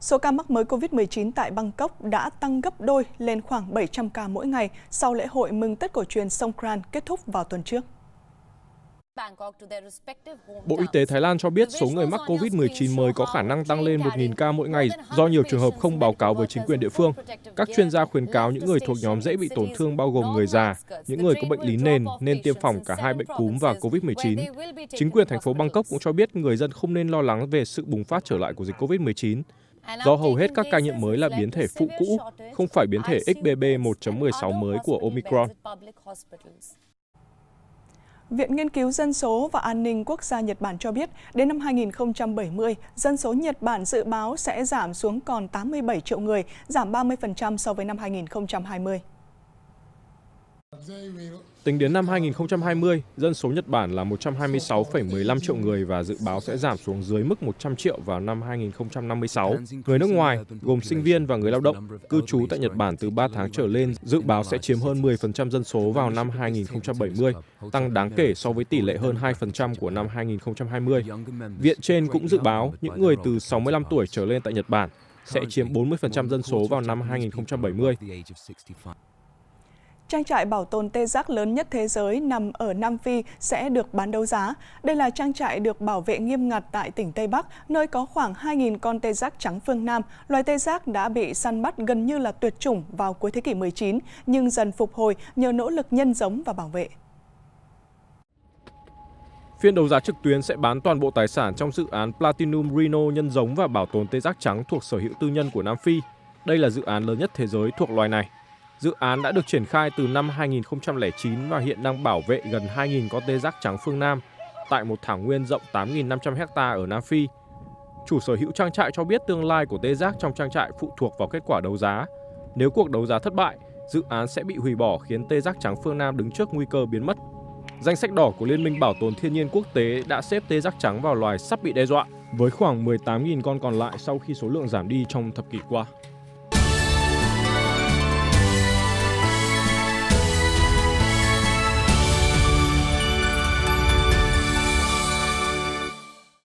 Số ca mắc mới COVID-19 tại Bangkok đã tăng gấp đôi lên khoảng 700 ca mỗi ngày sau lễ hội mừng Tết cổ truyền Songkran kết thúc vào tuần trước. Bộ Y tế Thái Lan cho biết số người mắc COVID-19 mới có khả năng tăng lên 1.000 ca mỗi ngày do nhiều trường hợp không báo cáo với chính quyền địa phương. Các chuyên gia khuyến cáo những người thuộc nhóm dễ bị tổn thương bao gồm người già, những người có bệnh lý nền nên tiêm phòng cả hai bệnh cúm và COVID-19. Chính quyền thành phố Bangkok cũng cho biết người dân không nên lo lắng về sự bùng phát trở lại của dịch COVID-19 do hầu hết các ca nhiễm mới là biến thể phụ cũ, không phải biến thể XBB 1.16 mới của Omicron. Viện Nghiên cứu Dân số và An ninh Quốc gia Nhật Bản cho biết, đến năm 2070, dân số Nhật Bản dự báo sẽ giảm xuống còn 87 triệu người, giảm 30% so với năm 2020. Tính đến năm 2020, dân số Nhật Bản là 126,15 triệu người và dự báo sẽ giảm xuống dưới mức 100 triệu vào năm 2056. Người nước ngoài, gồm sinh viên và người lao động, cư trú tại Nhật Bản từ 3 tháng trở lên, dự báo sẽ chiếm hơn 10% dân số vào năm 2070, tăng đáng kể so với tỷ lệ hơn 2% của năm 2020. Viện trên cũng dự báo những người từ 65 tuổi trở lên tại Nhật Bản sẽ chiếm 40% dân số vào năm 2070. Trang trại bảo tồn tê giác lớn nhất thế giới nằm ở Nam Phi sẽ được bán đấu giá. Đây là trang trại được bảo vệ nghiêm ngặt tại tỉnh Tây Bắc, nơi có khoảng 2.000 con tê giác trắng phương Nam. Loài tê giác đã bị săn bắt gần như là tuyệt chủng vào cuối thế kỷ 19, nhưng dần phục hồi nhờ nỗ lực nhân giống và bảo vệ. Phiên đấu giá trực tuyến sẽ bán toàn bộ tài sản trong dự án Platinum Rhino nhân giống và bảo tồn tê giác trắng thuộc sở hữu tư nhân của Nam Phi. Đây là dự án lớn nhất thế giới thuộc loài này. Dự án đã được triển khai từ năm 2009 và hiện đang bảo vệ gần 2.000 con tê giác trắng phương Nam tại một thảo nguyên rộng 8.500 hecta ở Nam Phi. Chủ sở hữu trang trại cho biết tương lai của tê giác trong trang trại phụ thuộc vào kết quả đấu giá. Nếu cuộc đấu giá thất bại, dự án sẽ bị hủy bỏ khiến tê giác trắng phương Nam đứng trước nguy cơ biến mất. Danh sách đỏ của Liên minh Bảo tồn Thiên nhiên Quốc tế đã xếp tê giác trắng vào loài sắp bị đe dọa, với khoảng 18.000 con còn lại sau khi số lượng giảm đi trong thập kỷ qua.